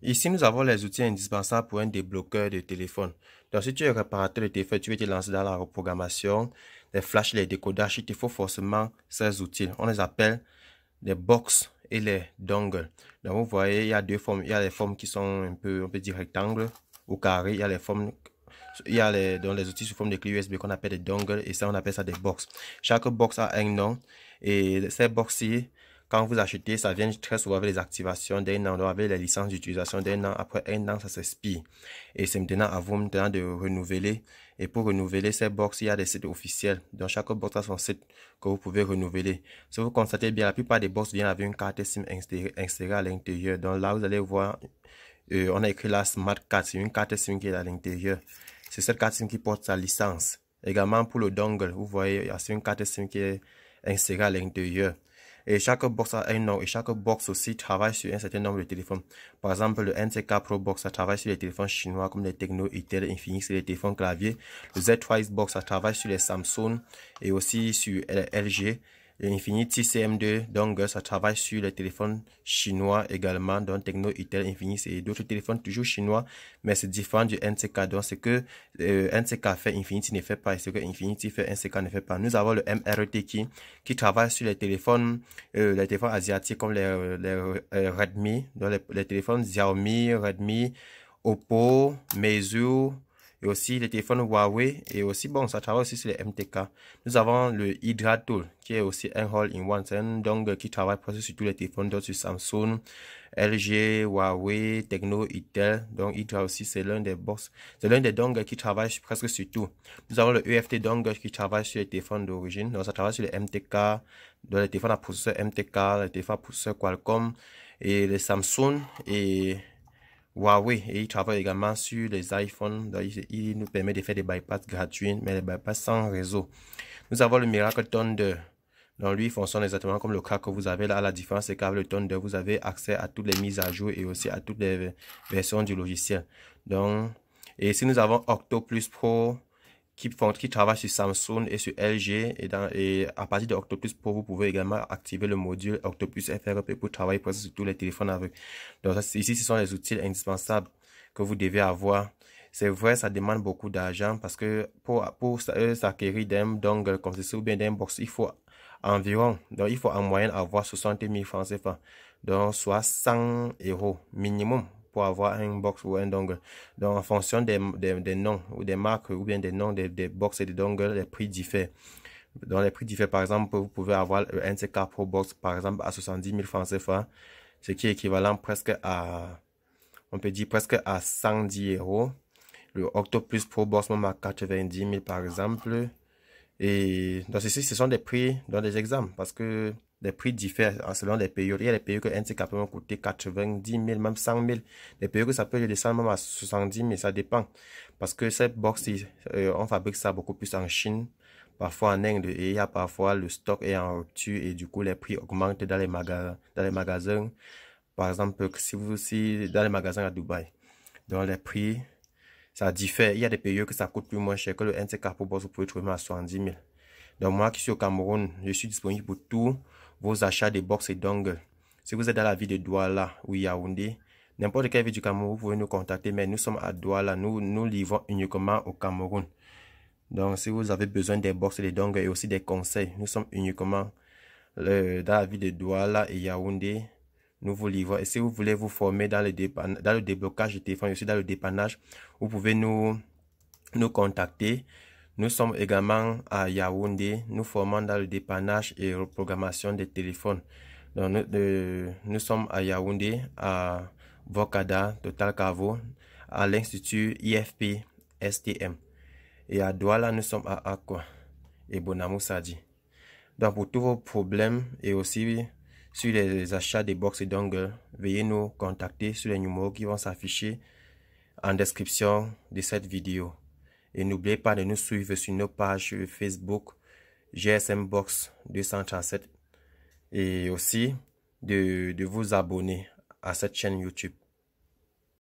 Ici, nous avons les outils indispensables pour un débloqueur de téléphone. Donc, si tu es réparateur de téléphone, tu veux te lancer dans la reprogrammation, les flashs, les décodages, il te faut forcément ces outils. On les appelle les box et les dongles. Donc, vous voyez, il y a deux formes. Il y a les formes qui sont un peu, on peut dire, rectangles ou carré. Il y a les formes il y a les, dans les outils sous forme de clé USB qu'on appelle des dongles et ça on appelle ça des box. Chaque box a un nom et ces box-ci, quand vous achetez, ça vient très souvent avec les activations d'un an, donc avec les licences d'utilisation d'un an. Après un an, ça s'expire. Et c'est maintenant à vous maintenant de renouveler. Et pour renouveler ces box, il y a des sites officiels. Dans chaque box a son site que vous pouvez renouveler. Si vous constatez bien, la plupart des box viennent avec une carte SIM insérée à l'intérieur. Donc là, vous allez voir, euh, on a écrit la Smart Card. C'est une carte SIM qui est à l'intérieur. C'est cette carte SIM qui porte sa licence. Également pour le dongle, vous voyez, c'est une carte SIM qui est insérée à l'intérieur. Et chaque box a un nom et chaque box aussi travaille sur un certain nombre de téléphones. Par exemple, le NTK Pro Box, ça travaille sur les téléphones chinois comme les Techno, Itel, Infinix et les téléphones clavier. Le Z Box, ça travaille sur les Samsung et aussi sur LG. Infinity CM2, donc ça travaille sur les téléphones chinois également, donc Techno, Intel, Infinix et d'autres téléphones toujours chinois, mais c'est différent du NCK. Donc c'est que euh, NCK fait, Infinity ne fait pas, et que Infinity fait, NCK ne fait pas. Nous avons le MRT qui, qui travaille sur les téléphones, euh, les téléphones asiatiques comme les, les, euh, Redmi, donc les, téléphones Xiaomi, Redmi, Oppo, Meizu, et aussi les téléphones Huawei et aussi bon ça travaille aussi sur les MTK. Nous avons le Hydra Tool qui est aussi un hall in one, c'est un euh, qui travaille presque sur tous les téléphones donc sur Samsung, LG, Huawei, Techno, Intel. Donc Hydra aussi c'est l'un des box, c'est l'un des donc euh, qui travaille presque sur tout. Nous avons le EFT donc euh, qui travaille sur les téléphones d'origine, donc ça travaille sur les MTK, donc les téléphones à processeur MTK, les téléphones à processeur Qualcomm et les Samsung et Huawei et il travaille également sur les iPhones. il, nous permet de faire des bypass gratuits, mais des bypass sans réseau. Nous avons le Miracle Thunder. Donc lui, il fonctionne exactement comme le cas que vous avez là. La différence, c'est qu'avec le Thunder, vous avez accès à toutes les mises à jour et aussi à toutes les versions du logiciel. Donc, et si nous avons Octo Plus Pro qui, font, qui travaillent sur Samsung et sur LG. Et, dans, à partir de Octopus vous pouvez également activer le module Octopus FRP pour travailler presque sur tous les téléphones avec. Donc ici, ce sont les outils indispensables que vous devez avoir. C'est vrai, ça demande beaucoup d'argent parce que pour, pour euh, s'acquérir d'un dongle comme ceci ou bien d'un box, il faut environ, donc il faut en moyenne avoir 60 000 francs CFA, donc soit 100 euros minimum avoir un box ou un dongle. Donc, en fonction des, des, noms ou des marques ou bien des noms des, des box et des dongles, les prix diffèrent. Dans les prix diffèrent, par exemple, vous pouvez avoir un nck Pro Box, par exemple, à 70 000 francs CFA, ce qui est équivalent presque à, on peut dire presque à 110 euros. Le Octopus Pro Box, même à 90 000 par exemple. Et donc, ceci, ce sont des prix dans des examens parce que les prix diffèrent selon les périodes. Il y a des pays que un ticket peut coûter 90 000, même 100 000. Des pays que ça peut descendre même à 70 000, ça dépend. Parce que cette box, euh, on fabrique ça beaucoup plus en Chine, parfois en Inde. Et il y a parfois le stock est en rupture et du coup les prix augmentent dans les, magasins. dans les magasins. Par exemple, si vous aussi dans les magasins à Dubaï. Donc les prix, ça diffère. Il y a des périodes que ça coûte plus moins cher que le NC Carpo Box, vous pouvez trouver à 70 000. Donc moi qui suis au Cameroun, je suis disponible pour tout vos achats de boxe et d'ongles. Si vous êtes dans la ville de Douala ou Yaoundé, n'importe quelle ville du Cameroun, vous pouvez nous contacter, mais nous sommes à Douala, nous, nous livrons uniquement au Cameroun. Donc, si vous avez besoin des boxes et des dongles et aussi des conseils, nous sommes uniquement euh, dans la ville de Douala et Yaoundé. Nous vous livrons. Et si vous voulez vous former dans le, dans le déblocage de téléphone et aussi dans le dépannage, vous pouvez nous, nous contacter. Nous sommes également à Yaoundé. Nous formons dans le dépannage et reprogrammation des téléphones. nous, sommes à Yaoundé, à Vokada, Total Cavo, à l'Institut IFP STM. Et à Douala, nous sommes à Akwa et Bonamou Sadi. Donc, pour tous vos problèmes et aussi sur les achats des box et veuillez nous contacter sur les numéros qui vont s'afficher en description de cette vidéo. Et n'oubliez pas de nous suivre sur nos pages Facebook GSM Box 237 et aussi de, de vous abonner à cette chaîne YouTube.